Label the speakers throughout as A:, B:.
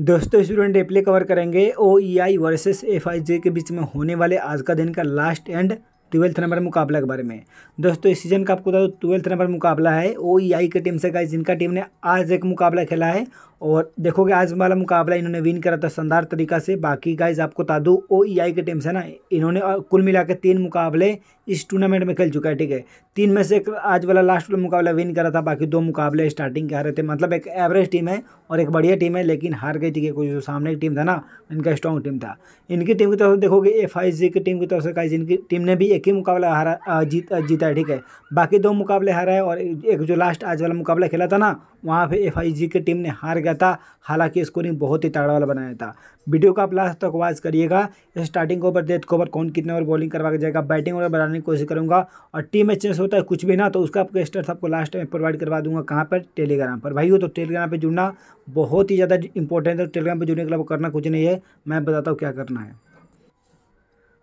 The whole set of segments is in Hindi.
A: दोस्तों स्टूडेंट रिप्ले कवर करेंगे ओ ई आई वर्सेस एफ आई जे के बीच में होने वाले आज का दिन का लास्ट एंड ट्वेल्थ नंबर मुकाबला के बारे में दोस्तों इस सीजन का आपको बता दो ट्वेल्थ नंबर मुकाबला है ओ ई आई की टीम से गाइज जिनका टीम ने आज एक मुकाबला खेला है और देखोगे आज वाला मुकाबला इन्होंने विन करा था शानदार तरीका से बाकी गाइज आपको बता दूँ ओ ई आई की टीम से ना इन्होंने कुल मिला के तीन मुकाबले इस टूर्नामेंट में खेल चुका है ठीक है तीन में से एक आज वाला लास्ट वाला मुकाबला विन करा था बाकी दो मुकाबले स्टार्टिंग के हारे थे मतलब एक एवरेज टीम है और एक बढ़िया टीम है लेकिन हार गई थी कुछ जो सामने की टीम था ना इनका स्ट्रॉन्ग टीम था इनकी टीम की तरफ से देखोगे एफ आई जी की टीम की तरफ से कहा इनकी टीम ने भी एक ही मुकाबला हारा जीत जीता है ठीक है बाकी दो मुकाबले हारा है और एक जो लास्ट आज वाला मुकाबला खेला था ना वहाँ पर एफ आई जी की टीम ने हार गया था हालांकि स्कोरिंग बहुत ही ताड़ा वाला बनाया था वीडियो का आप लास्ट तक वाज करिएगा स्टार्टिंग ओवर डेथ ओवर कौन कितने ओवर बॉलिंग करवा जाएगा बैटिंग ओवर बनाने कराने की कोशिश करूँगा और टीम में चेंज होता है कुछ भी ना तो उसका आपको स्टेटस आपको लास्ट में प्रोवाइड करवा दूंगा कहाँ पर टेलीग्राम पर भाई हो तो टेलीग्राम पर जुड़ना बहुत ही ज़्यादा इंपॉर्टेंट है टेलीग्राम पर जुड़ने के लिए करना कुछ नहीं है मैं बताता हूँ क्या करना है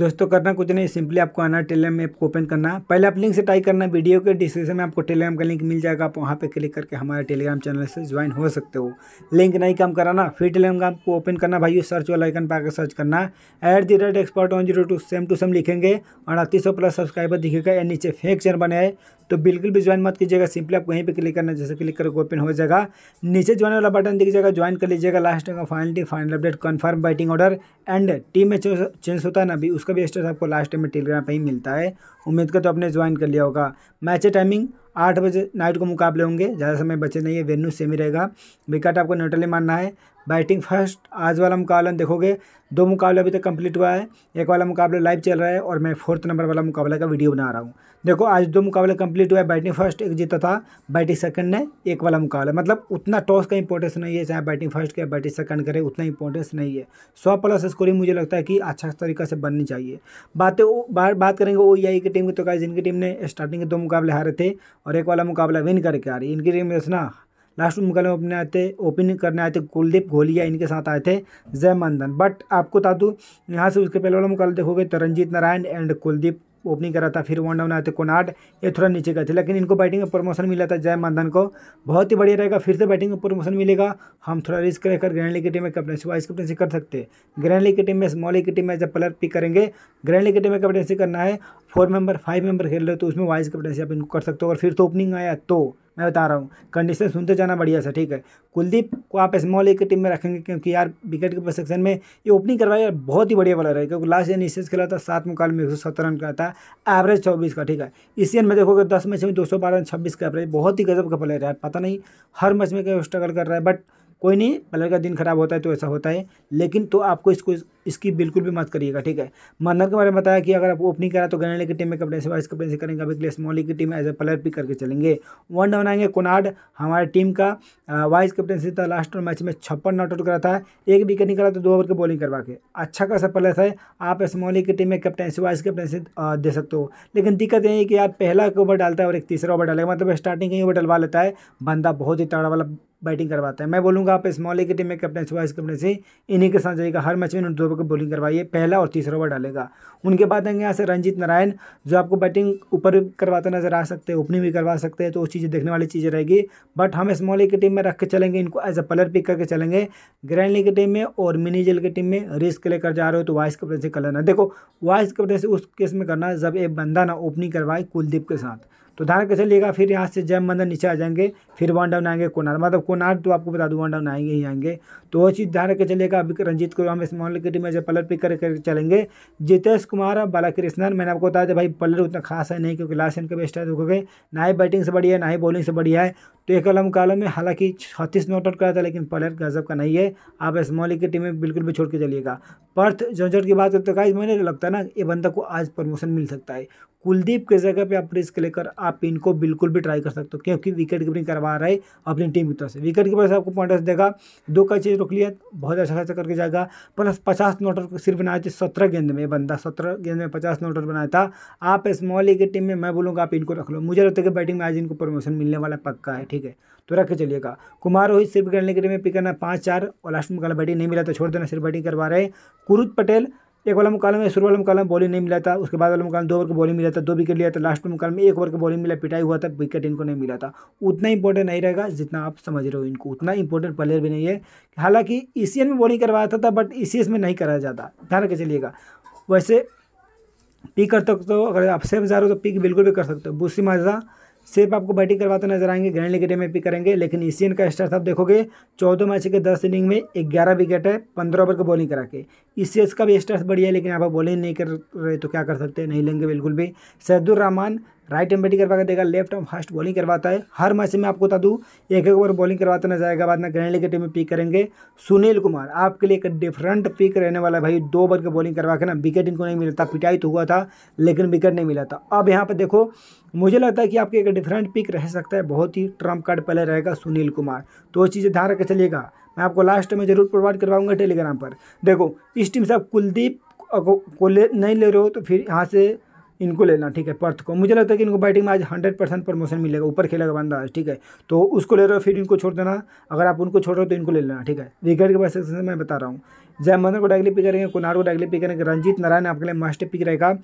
A: दोस्तों करना कुछ नहीं सिंपली आपको आना टेलीग्राम ऐप को ओपन करना पहले आप लिंक से ट्राई करना वीडियो के डिस्क्रिप्शन में आपको टेलीग्राम का लिंक मिल जाएगा आप वहाँ पे क्लिक करके हमारे टेलीग्राम चैनल से ज्वाइन हो सकते हो लिंक नहीं काम कराना फिर टेलीग्राम आपको ओपन करना भाई सर्च वाला आइकन पर सर्च करना at the rate expert one zero two same to same लिखेंगे और अड़तीस सौ प्लस सब्सक्राइबर दिखेगा या नीचे फेक चैनल बनाए तो बिल्कुल भी ज्वाइन मत कीजिएगा सिंपली आपको यहीं पर क्लिक करना जैसे क्लिक करके ओपन हो जाएगा नीचे ज्वाइन वाला बटन दिख जाएगा ज्वाइन कर लीजिएगा लास्ट का final final update confirm batting order and team में चेंज होता है ना अभी उसका भी स्टेट आपको लास्ट टाइम में टेलीग्राम पर ही मिलता है उम्मीद कर तो आपने ज्वाइन कर लिया होगा मैच टाइमिंग आठ बजे नाइट को मुकाबले होंगे ज़्यादा समय बचे नहीं है वेन्यू सेम ही रहेगा विकेट आपको न्यूट्रली मानना है बैटिंग फर्स्ट आज वाला मुकाबला देखोगे दो मुकाबले अभी तक कंप्लीट हुआ है एक वाला मुकाबला लाइव चल रहा है और मैं फोर्थ नंबर वाला मुकाबला का वीडियो बना रहा हूँ देखो आज दो मुकाबले कंप्लीट हुआ है बैटिंग फर्स्ट एक जीता था बैटिंग सेकंड ने एक वाला मुकाबला मतलब उतना टॉस का इंपॉर्टेंस नहीं है चाहे बैटिंग फर्स्ट के बैटिंग सेकंड करे उतना इंपॉर्टेंस नहीं है सौ प्लस स्कोरिंग मुझे लगता है कि अच्छा तरीका से बननी चाहिए बातें बात करेंगे ओ e की टीम की तो कहा जिनकी टीम ने स्टार्टिंग के दो मुकाबले हारे थे और एक वाला मुकाबला विन करके आ रही इनकी टीम रचना लास्ट में मुकाबले अपने आए थे ओपनिंग करने आए थे कुलदीप घोलिया इनके साथ आए थे जय मंदन बट आपको बता दूँ यहाँ से उसके पहले वाला मुकाबला देखोगे तो रंजीत नारायण एंड कुलदीप ओपनिंग करा था फिर वन डाउन आए थे कोनाड ये थोड़ा नीचे गए थे लेकिन इनको बैटिंग में प्रमोशन मिला था जय मंदन को बहुत ही बढ़िया रहेगा फिर से बैटिंग में प्रमोशन मिलेगा हम थोड़ा रिस्क रहकर ग्रैंड लीग की टीम में कैप्टनसी वाइस कैप्टनसी कर सकते हैं ग्रैंड लीग की टीम में स्मॉल लीग की टीम में जब प्लेयर पिक करेंगे ग्रैंड लीग की टीम में कैप्टनसी करना है फोर मेंबर फाइव मेंबर खेल रहे तो उसमें वाइस कैप्टनसी आप इनको कर सकते हो और फिर तो ओपनिंग आया तो मैं बता रहा हूँ कंडीशन सुनते जाना बढ़िया सा ठीक है कुलदीप को आप स्मॉल एक की टीम में रखेंगे क्योंकि यार विकेट के सेक्शन में ये ओपनिंग करवाई यार बहुत ही बढ़िया बॉलर है क्योंकि लास्ट ईयर इसेज खेला था सात मुकाल में एक सौ सत्तर रन का था एवरेज चौबीस का ठीक है इस ईयर में देखोगे दस मैच में दो सौ बारह रन छब्बीस का एवरेज बहुत ही गजब का प्लेयर है पता नहीं हर मैच में क्या स्ट्रगल कर रहा है बट कोई नहीं मतलब का दिन खराब होता है तो ऐसा होता है लेकिन तो आपको इसको इसकी बिल्कुल भी मत करिएगा ठीक है मंदर के बारे में बताया कि अगर आप ओपनिंग करा तो ग्रैंडली की टीम में कपड़े से वाइस कपड़े से करेंगे अभी क्लेस मोली की team as a player pick करके चलेंगे वन डाउन आएंगे कोनाड हमारे टीम का वाइस कप्टन था लास्ट मैच में छप्पन नॉट आउट करा था एक विकेट निकला तो दो ओवर की बॉलिंग करवा के अच्छा खासा प्लेयर है आप स्मोली की टीम में से वाइस कैप्टनसी दे सकते हो लेकिन दिक्कत यही है कि आप पहला ओवर डालता है और एक तीसरा ओवर डालेगा मतलब स्टार्टिंग ही ओवर डलवा लेता है बंदा बहुत ही तगड़ा वाला बैटिंग करवाता है मैं बोलूँगा आप स्मॉल ए की टीम में कैप्टन सुभाष कैप्टन से इन्हीं के साथ जाएगा हर मैच में उन्होंने दो ओवर की बॉलिंग करवाई है पहला और तीसरा ओवर डालेगा उनके बाद आएंगे यहाँ से रंजीत नारायण जो आपको बैटिंग ऊपर करवाते नजर आ सकते हैं ओपनिंग भी करवा सकते हैं तो वो चीज़ें देखने वाली चीज़ें रहेगी बट हम स्मॉल ए की टीम में रख के चलेंगे इनको एज अ पलर पिक करके चलेंगे ग्रैंड लीग की टीम में और मिनी जेल की टीम में रिस्क लेकर जा रहे हो तो वाइस कप्टन से ना देखो वाइस कप्टन से उस केस में करना जब एक बंदा ना ओपनिंग करवाए कुलदीप के साथ तो धारा कैसे लेगा फिर यहाँ से जय मंदिर नीचे आ जाएंगे फिर वन डाउन आएंगे कोनार मतलब कोनार तो आपको बता दूँ वन डाउन आएंगे ही आएंगे तो वो चीज़ धारा कैसे लेगा अभी रंजीत को हम इस मोहल्ले की टीम में जब पलर पिक कर, कर चलेंगे जितेश कुमार बालाकृष्णन मैंने आपको बताया था भाई पलर उतना खास है नहीं क्योंकि लास्ट इनके बेस्ट है ना ही बैटिंग से बढ़िया है ना ही बॉलिंग से बढ़िया है तो एक कलम कालम में हालांकि छत्तीस नॉट आउट कराया था लेकिन पलट गजब का नहीं है आप स्मॉल की टीम में बिल्कुल भी छोड़ के चलिएगा पर्थ जॉर्जट की बात करते गाइज मुझे लगता है ना ये बंदा को आज प्रमोशन मिल सकता है कुलदीप के जगह पे आप रिस्क लेकर आप इनको बिल्कुल भी ट्राई कर सकते हो क्योंकि विकेट कीपिंग करवा रहा है अपनी टीम की तरफ से विकेट कीपर से आपको पॉइंट देगा दो का चीज़ रोक लिया बहुत अच्छा खासा करके जाएगा प्लस पचास नोटर आउट सिर्फ बनाए थे सत्रह गेंद में बंदा सत्रह गेंद में पचास नोटर आउट बनाया था आप स्मॉल ए की टीम में मैं बोलूँगा आप इनको रख लो मुझे लगता है कि बैटिंग में आज इनको प्रमोशन मिलने वाला पक्का है ठीक ठीक है तो रख के चलिएगा कुमार रोहित सिर्फ करने के लिए पिक करना है पाँच चार और लास्ट में मुकाला बैटिंग नहीं मिला तो छोड़ देना सिर्फ बैटिंग करवा रहे कुरुद पटेल एक वाला मुकालम में शुरू वाला में बॉलिंग नहीं मिला था उसके बाद वाला मुकालम दो ओवर का बॉलिंग मिला था दो विकेट लिया था लास्ट में मुकालम में एक ओवर का बॉलिंग मिला पिटाई हुआ था विकेट इनको नहीं मिला था उतना इंपॉर्टेंट नहीं रहेगा जितना आप समझ रहे हो इनको उतना इंपॉर्टेंट प्लेयर भी नहीं है हालांकि ई में बॉलिंग करवाया था, था बट ई में नहीं कराया जाता ध्यान रखे चलिएगा वैसे पिक कर सकते हो अगर आप सेफ जा रहे हो तो पिक बिल्कुल भी कर सकते हो बुसी माजा सिर्फ आपको बैटिंग करवाते नजर आएंगे ग्रैंड लीग में पिक करेंगे लेकिन एशियन का स्टार्स आप देखोगे चौदह मैच के दस इनिंग में ग्यारह विकेट है पंद्रह ओवर का बॉलिंग करा के ईसीएस का भी स्टार्स बढ़िया है लेकिन आप बॉलिंग नहीं कर रहे तो क्या कर सकते नहीं लेंगे बिल्कुल भी सैदुररहमान रहमान राइट एम बैटिंग करवा देगा लेफ्ट एम फास्ट बॉलिंग करवाता है हर मैच में आपको बता दूँ एक एक ओवर बॉलिंग करवाता नजर आएगा बाद में ग्रैंड लीग टीम में पिक करेंगे सुनील कुमार आपके लिए एक डिफरेंट पिक रहने वाला है भाई दो ओवर के बॉलिंग करवा के ना विकेट इनको नहीं मिला था पिटाई तो हुआ था लेकिन विकेट नहीं मिला था अब यहाँ पर देखो मुझे लगता है कि आपके एक डिफरेंट पिक रह सकता है बहुत ही ट्रम्प कार्ड पहले रहेगा सुनील कुमार तो चीज़ें ध्यान रखकर चलिएगा मैं आपको लास्ट में जरूर प्रोवाइड करवाऊंगा टेलीग्राम पर देखो इस टीम से आप कुलदीप को ले नहीं ले रहे हो तो फिर यहाँ से इनको लेना ठीक है पर्थ को मुझे लगता है कि इनको बैटिंग में आज हंड्रेड परसेंट प्रमोशन मिलेगा ऊपर खेलेगा बंदा आज ठीक है तो उसको ले रहे हो फिर इनको छोड़ देना अगर आप उनको छोड़ रहे हो तो इनको ले लेना ठीक है विकेट के पास मैं बता रहा हूँ जय मंदर को डायगली पिक करेंगे कुनार को डायगली पिक करेंगे रंजीत नारायण आपके लिए मास्टर पिक रहेगा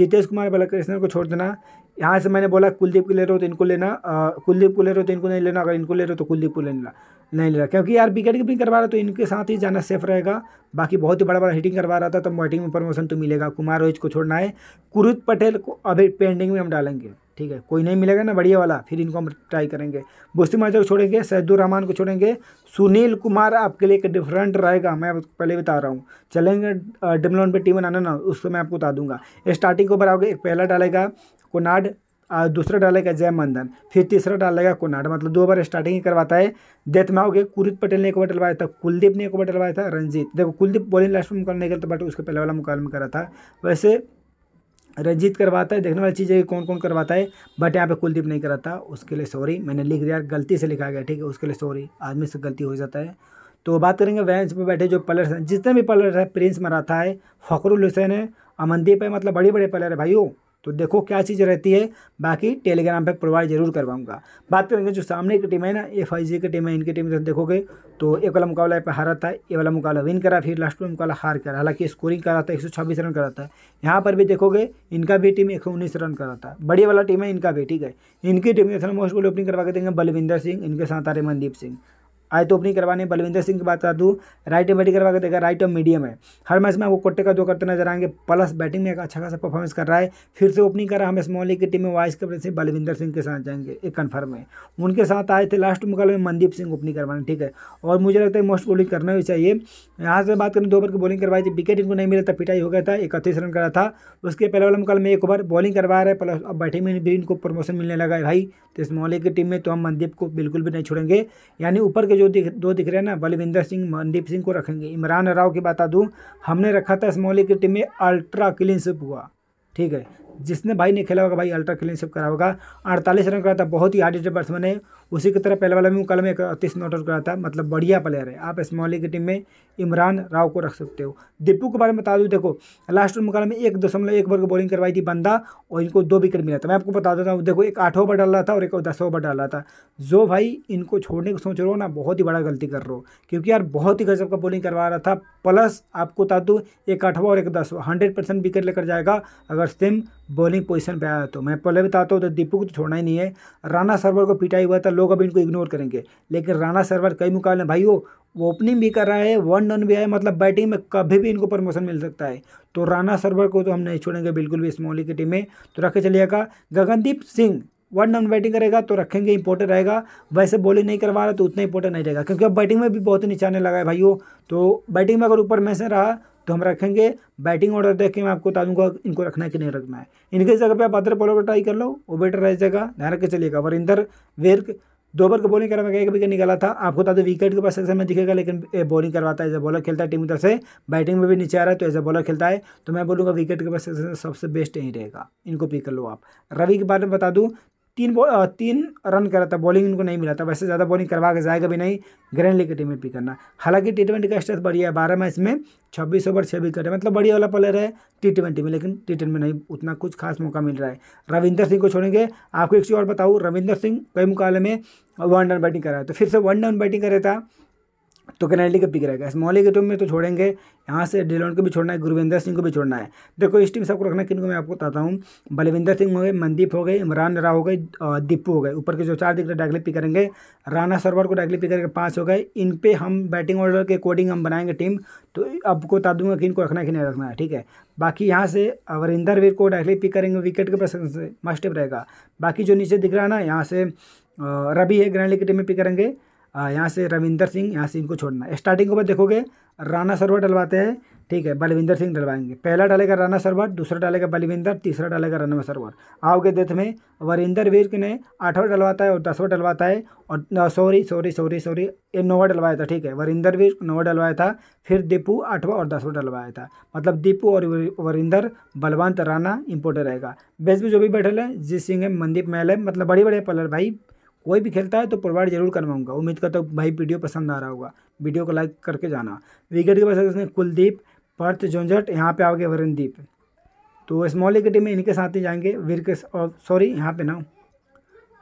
A: जितेश कुमार बलकृष्णन को छोड़ देना यहाँ से मैंने बोला कुलदीप को ले रहे हो तो इनको लेना कुलदीप को ले रहे हो तो इनको नहीं लेना अगर इनको ले रहे हो तो कुलदीप को लेना नहीं ले रहा क्योंकि यार विकेट कीपिंग करवा रहा तो इनके साथ ही जाना सेफ रहेगा बाकी बहुत ही बड़ा बड़ा हिटिंग करवा रहा था तो बैटिंग में प्रमोशन तो मिलेगा कुमार रोहित को छोड़ना है कुरुत पटेल को अभी पेंडिंग में हम डालेंगे ठीक है कोई नहीं मिलेगा ना बढ़िया वाला फिर इनको हम ट्राई करेंगे बुस्ती माजर को छोड़ेंगे सैदुर रहमान को छोड़ेंगे सुनील कुमार आपके लिए एक डिफरेंट रहेगा मैं आपको पहले बता रहा हूँ चलेंगे डिमलोन पे टीम बनाना ना उसको मैं आपको बता दूंगा स्टार्टिंग को बनाओगे एक पहला डालेगा कोनाड दूसरा डालेगा जय मंदन फिर तीसरा डालेगा कुनाड मतलब दो बार स्टार्टिंग ही करवाता है डेथ में आओगे कुरित पटेल ने एक बार डलवाया था कुलदीप ने एक बार डलवाया था रंजीत देखो कुलदीप बॉलिंग लास्ट में मुकाबला नहीं करता बट उसके पहले वाला मुकाबला में करा था वैसे रंजीत करवाता है देखने वाली चीज़ है कौन कौन करवाता है बट यहाँ पे कुलदीप नहीं कराता उसके लिए सॉरी मैंने लिख दिया गलती से लिखा गया ठीक है उसके लिए सॉरी आदमी से गलती हो जाता है तो बात करेंगे वैंस पे बैठे जो पलर हैं जितने भी पलर हैं प्रिंस मराठा है फ़खरुल हुसैन है अमनदीप है मतलब बड़े बड़े प्लेयर है भाई तो देखो क्या चीज़ रहती है बाकी टेलीग्राम पे प्रोवाइड जरूर करवाऊंगा बात करेंगे जो सामने की टीम है ना एफ आई जी की टीम है इनकी टीम देखोगे तो एक वाला मुकाबला पे हारा था ये वाला मुकाबला विन करा फिर लास्ट में मुकाबला हार करा हालांकि स्कोरिंग करा था एक रन करा था यहाँ पर भी देखोगे इनका भी टीम एक रन करा था बड़ी वाला टीम है इनका भी ठीक है इनकी टीम में मोस्ट गोल ओपनिंग करवा के देंगे बलविंदर सिंह इनके साथ आ रहे मनदीप सिंह आए तो अपनी करवाने बलविंदर सिंह की बात कर दूँ राइट एम बैटिंग करवा कर देखा राइट और मीडियम है हर मैच में वो कोटे का दो करते नजर आएंगे प्लस बैटिंग में एक अच्छा खासा परफॉर्मेंस कर रहा है फिर से ओपनिंग कर रहा है हम स्मॉल लीग की टीम में वाइस कैप्टन से बलविंदर सिंह के साथ जाएंगे एक कन्फर्म है उनके साथ आए थे लास्ट मुकाबले में मनदीप सिंह ओपनिंग करवाने ठीक है और मुझे लगता है मोस्ट बॉलिंग करना भी चाहिए यहाँ से बात करें दो ओवर की बॉलिंग करवाई थी विकेट इनको नहीं मिला था पिटाई हो गया था इकतीस रन करा था उसके पहले वाले मुकाबले में एक ओवर बॉलिंग करवा रहे है प्लस अब बैटिंग में भी इनको प्रमोशन मिलने लगा है भाई तो इस मोहल्ले की टीम में तो हम मनदीप को बिल्कुल भी नहीं छोड़ेंगे यानी ऊपर के जो दिख दो दिख रहे हैं ना बलविंदर सिंह मनदीप सिंह को रखेंगे इमरान राव की बता दूँ हमने रखा था इस मोहल्ले की टीम में अल्ट्रा क्लीनशिप हुआ ठीक है जिसने भाई ने खेला होगा भाई अल्ट्रा खेलने सब करा होगा अड़तालीस रन करा था बहुत ही हार्ड बैट्समैन है उसी की तरह पहले वाला में कल में अड़तीस नॉट आउट करा था मतलब बढ़िया प्लेयर है आप स्मॉली की टीम में इमरान राव को रख सकते हो दीपू के बारे में बता दूँ देखो लास्ट मुकाबले में एक दशमलव एक ओवर की बॉलिंग करवाई थी बंदा और इनको दो विकेट मिला था मैं आपको बता देता हूँ देखो एक आठ ओवर डाल रहा था और एक दस ओवर डाल रहा था जो भाई इनको छोड़ने को सोच रहे हो ना बहुत ही बड़ा गलती कर रहे हो क्योंकि यार बहुत ही गजब का बॉलिंग करवा रहा था प्लस आपको बता दूँ एक आठवा और एक दसवा हंड्रेड परसेंट विकेट लेकर जाएगा अगर सेम बॉलिंग पोजीशन पे आया तो मैं पहले बताता हूँ तो दीपू को तो छोड़ना ही नहीं है राणा सरवर को पिटाई हुआ था लोग अब इनको इग्नोर करेंगे लेकिन राणा सरवर कई मुकाबले भाई वो ओपनिंग भी कर रहा है वन डन भी है मतलब बैटिंग में कभी भी इनको प्रमोशन मिल सकता है तो राणा सरवर को तो हम नहीं छोड़ेंगे बिल्कुल भी स्मॉली की टीम में तो रखे चलिएगा Gagandeep Singh one down batting करेगा तो रखेंगे इंपोर्टेंट रहेगा वैसे बॉलिंग नहीं करवा रहा तो उतना इंपोर्टेंट नहीं रहेगा क्योंकि अब बैटिंग में भी बहुत निशाने लगा है भाइयों तो बैटिंग में अगर ऊपर मैसे रहा तो हम रखेंगे बैटिंग ऑर्डर देख के मैं आपको बता दूंगा इनको रखना है कि नहीं रखना है इनके जगह पे आप अदर बॉलर को ट्राई कर लो वो बेटर रह जाएगा ध्यान रख चलेगा चलिएगा वरिंदर वेर दो ओवर की बॉलिंग करवाएगा के एक निकाला था आपको बता दो विकेट के पास ऐसे में दिखेगा लेकिन बॉलिंग करवाता है एज ए बॉलर खेलता है टीम उधर से बैटिंग में भी नीचे आ रहा है तो एज ए बॉलर खेलता है तो मैं बोलूँगा विकेट के पास सबसे बेस्ट यही रहेगा इनको पिक कर लो आप रवि के बारे में बता दूँ तीन तीन रन करा था बॉलिंग उनको नहीं मिला था वैसे ज़्यादा बॉलिंग करवा के जाएगा भी नहीं ग्रैंड लीग की टीम में पिक करना हालांकि टी ट्वेंटी का स्टेट बढ़िया है बारह मैच में छब्बीस ओवर छः विकेट है मतलब बढ़िया वाला प्लेयर है टी ट्वेंटी में लेकिन टी ट्वेंटी में नहीं उतना कुछ खास मौका मिल रहा है रविंदर सिंह को छोड़ेंगे आपको एक चीज़ और बताऊँ रविंदर सिंह कई मुकाबले में वन डाउन बैटिंग कराया तो फिर से वन डाउन बैटिंग करे था तो कनाडी का पिक रहेगा स्मॉल ए के टीम में तो छोड़ेंगे यहाँ से डिलोन को भी छोड़ना है गुरविंदर सिंह को भी छोड़ना है देखो इस टीम सबको रखना किनको मैं आपको बताता हूँ बलविंदर सिंह हो गए मनदीप हो गए इमरान राव हो गए दीपू हो गए ऊपर के जो चार दिख रहे डायरेक्टली पिक करेंगे राना सरवर को डायरेक्टली पिक करके पाँच हो गए इन पर हम बैटिंग ऑर्डर के अकॉर्डिंग हम बनाएंगे टीम तो आपको बता दूंगा कि इनको रखना है कि नहीं रखना है ठीक है बाकी यहाँ से अवरिंदर वीर को डायरेक्टली पिक करेंगे विकेट के से मस्ट रहेगा बाकी जो नीचे दिख रहा है ना यहाँ से रवि है ग्रैंडली की टीम में पिक करेंगे यहाँ से रविंदर सिंह यहाँ से इनको छोड़ना स्टार्टिंग ऊपर देखोगे राणा सरोवर डलवाते हैं ठीक है बलविंदर सिंह डलवाएंगे पहला डालेगा राणा सरोवर दूसरा डालेगा बलविंदर तीसरा डालेगा राना सरोवर आओगे डेथ में वरिंदर वीर ने आठवा डलवाता है और दसवा डलवाता है और सॉरी सॉरी सॉरी सॉरी ये नोवा डलवाया था ठीक है वरिंदर वीर नोवा डलवाया था फिर दीपू आठवा और दसवा डलवाया था मतलब दीपू और वरिंदर बलवंत राना इंपोर्टर रहेगा बेस भी जो भी बैठे हैं जीत सिंह है मनदीप महल है मतलब बड़े बड़े पलर भाई कोई भी खेलता है तो प्रोवाइड जरूर करवाऊंगा उम्मीद करता हूँ भाई वीडियो पसंद आ रहा होगा वीडियो को लाइक करके जाना विकेट के पास कुलदीप पर्थ जोंझट यहाँ पे आओगे वरणदीप तो स्मॉल की टीम में इनके साथ ही जाएंगे वीर के सॉरी यहाँ पे ना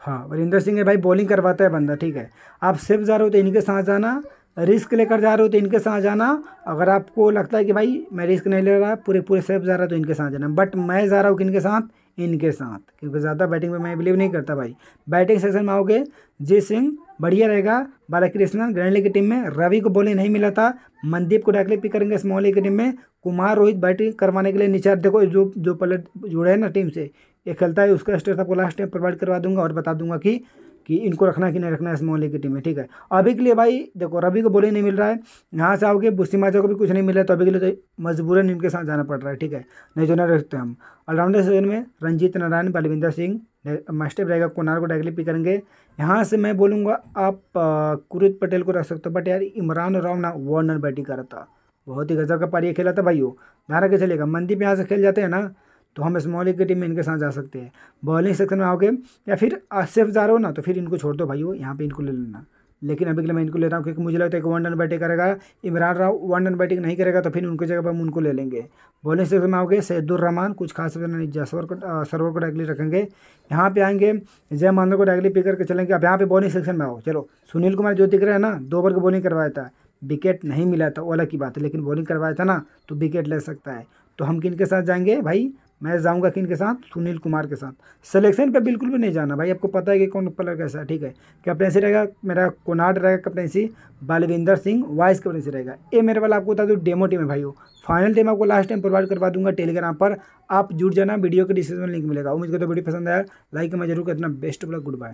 A: हाँ वरिंदर सिंह है भाई बॉलिंग करवाता है बंदा ठीक है आप सिर्फ जा रहे हो तो इनके साथ जाना रिस्क लेकर जा रहे हो तो इनके साथ जाना अगर आपको लगता है कि भाई मैं रिस्क नहीं ले रहा पूरे पूरे सेफ जा रहा तो इनके साथ जाना बट मैं जा रहा हूँ किनके साथ इनके साथ क्योंकि ज़्यादा बैटिंग में मैं बिलीव नहीं करता भाई बैटिंग सेक्शन में आओगे जी सिंह बढ़िया रहेगा बालाकृष्णन ग्रैंडली की टीम में रवि को बॉलिंग नहीं मिला था मनदीप को डायरेक्टली पिक करेंगे स्मॉली की टीम में कुमार रोहित बैटिंग करवाने के लिए नीचे देखो जो जो पलट जुड़े हैं ना टीम से ये खेलता है उसका स्टेट आपको लास्ट टाइम प्रोवाइड करवा दूंगा और बता दूंगा कि कि इनको रखना कि नहीं रखना इस मोहल्ले की टीम में ठीक है अभी के लिए भाई देखो रवि को बोले नहीं मिल रहा है यहाँ से आओगे माजा को भी कुछ नहीं मिल है तो अभी के लिए तो मजबूरन इनके साथ जाना पड़ रहा है ठीक है नहीं जो तो ना रखते हम ऑलराउंडर सीजन में रंजीत नारायण बलविंदर सिंह मास्टर रहेगा कुनार को डायरेक्टली पिक करेंगे यहाँ से मैं बोलूँगा आप कुरित पटेल को रख सकते हो बट यार इमरान और ना वार्नर बैटिंग कर रहा था बहुत ही गजब का पारिया खेला था भाई वो धारा के चलेगा मंदी पे यहाँ से खेल जाते हैं ना तो हम स्मॉल की टीम में इनके साथ जा सकते हैं बॉलिंग सेक्शन में आओगे या फिर सिर्फ जा रहे हो ना तो फिर इनको छोड़ दो भाई वो यहाँ पर इनको ले लेना लेकिन अभी के लिए मैं इनको ले रहा हूँ क्योंकि मुझे लगता है कि वन रन बैटिंग करेगा Imran Rao one run batting नहीं करेगा तो फिर उनकी जगह पर हम उनको ले लेंगे बॉलिंग सेक्शन में आओगे सैदुररहमान रहमान कुछ खास जसवर को सरवर को डायरेक्टली रखेंगे यहाँ पे आएंगे जय मानव को डायरेक्टली पिक करके चलेंगे अब यहाँ पे बॉलिंग सेक्शन में आओ चलो सुनील कुमार जो दिख रहा है ना दो ओवर की बॉलिंग करवाया था विकेट नहीं मिला था ओला की बात है लेकिन बॉलिंग करवाया था ना तो विकेट ले सकता है तो हम किन के साथ जाएंगे भाई मैं जाऊँगा किन के साथ सुनील कुमार के साथ सिलेक्शन पे बिल्कुल भी नहीं जाना भाई आपको पता है कि कौन प्लेयर कैसा है ठीक है कैप्टनसी रहेगा मेरा कोनाड रहेगा captaincy Balwinder Singh vice captaincy रहेगा ये मेरे वाला आपको बता दूँ डेमो टीम है भाई हो फाइनल टीम आपको लास्ट टाइम प्रोवाइड करवा दूंगा टेलीग्राम पर आप जुड़ जाना वीडियो के डिस्क्रिप्शन लिंक मिलेगा उम्मीद करते तो वीडियो पसंद आया लाइक मैं जरूर करना बेस्ट बोला गुड बाय